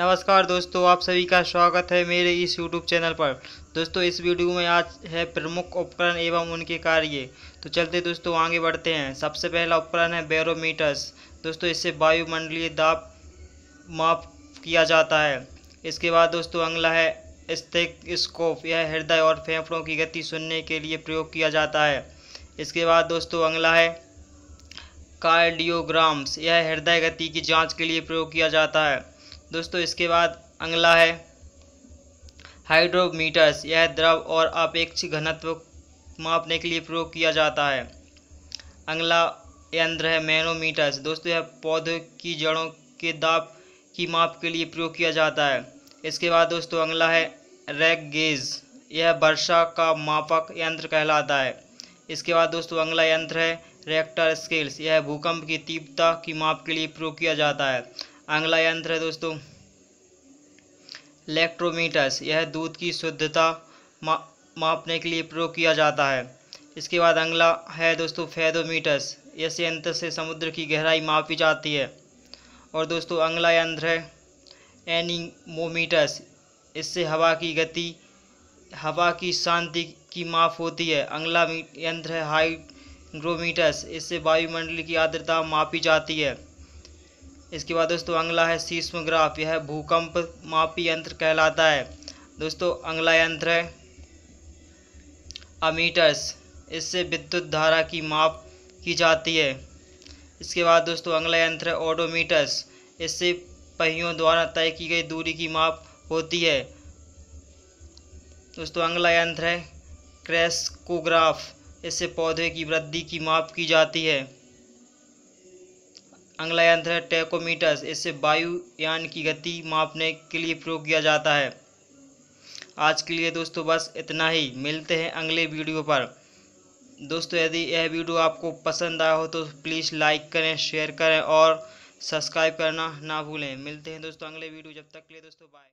नमस्कार दोस्तों आप सभी का स्वागत है मेरे इस YouTube चैनल पर दोस्तों इस वीडियो में आज है प्रमुख उपकरण एवं उनके कार्य तो चलते दोस्तों आगे बढ़ते हैं सबसे पहला उपकरण है बैरोमीटर्स दोस्तों इससे वायुमंडलीय दाब माप किया जाता है इसके बाद दोस्तों अगला है स्टेकोस्कोप यह हृदय और फेफड़ों की गति सुनने के लिए प्रयोग किया जाता है इसके बाद दोस्तों अगला है कार्डियोग्राम्स यह हृदय गति की जाँच के लिए प्रयोग किया जाता है दोस्तों इसके बाद अगला है हाइड्रोमीटर्स यह द्रव और अपेक्ष घनत्व मापने के लिए प्रयोग किया जाता है अगला यंत्र है मैनोमीटर्स दोस्तों यह पौधों की जड़ों के दाब की माप के लिए प्रयोग किया जाता है इसके बाद दोस्तों अगला है रैग गेज यह वर्षा का मापक यंत्र कहलाता है इसके बाद दोस्तों अगला यंत्र है रेक्टर स्केल्स यह भूकंप की तीव्रता की माप के लिए प्रयोग किया जाता है अगला यंत्र है दोस्तों इलेक्ट्रोमीटर्स यह दूध की शुद्धता मा, मापने के लिए प्रयोग किया जाता है इसके बाद अगला है दोस्तों फैदोमीटर्स इस यंत्र से समुद्र की गहराई मापी जाती है और दोस्तों अगला यंत्र है एनिमोमीटर्स इससे हवा की गति हवा की शांति की माप होती है अगला यंत्र है हाइड्रोमीटर्स इससे वायुमंडल की आर्द्रता मापी जाती है इसके बाद दोस्तों अंगला है सीस्मोग्राफ यह भूकंप मापी यंत्र कहलाता है दोस्तों अंगला यंत्र है अमीटर्स इससे विद्युत धारा की माप की जाती है इसके बाद दोस्तों अंगला यंत्र है ओडोमीटर्स इससे पहियों द्वारा तय की गई दूरी की माप होती है दोस्तों अंगला यंत्र है क्रेस्कोग्राफ इससे पौधे की वृद्धि की माप की जाती है अंगला यंत्र टेकोमीटर इससे वायुयान की गति मापने के लिए प्रयोग किया जाता है आज के लिए दोस्तों बस इतना ही मिलते हैं अगले वीडियो पर दोस्तों यदि यह वीडियो आपको पसंद आया हो तो प्लीज़ लाइक करें शेयर करें और सब्सक्राइब करना ना भूलें मिलते हैं दोस्तों अगले वीडियो जब तक के लिए दोस्तों बाय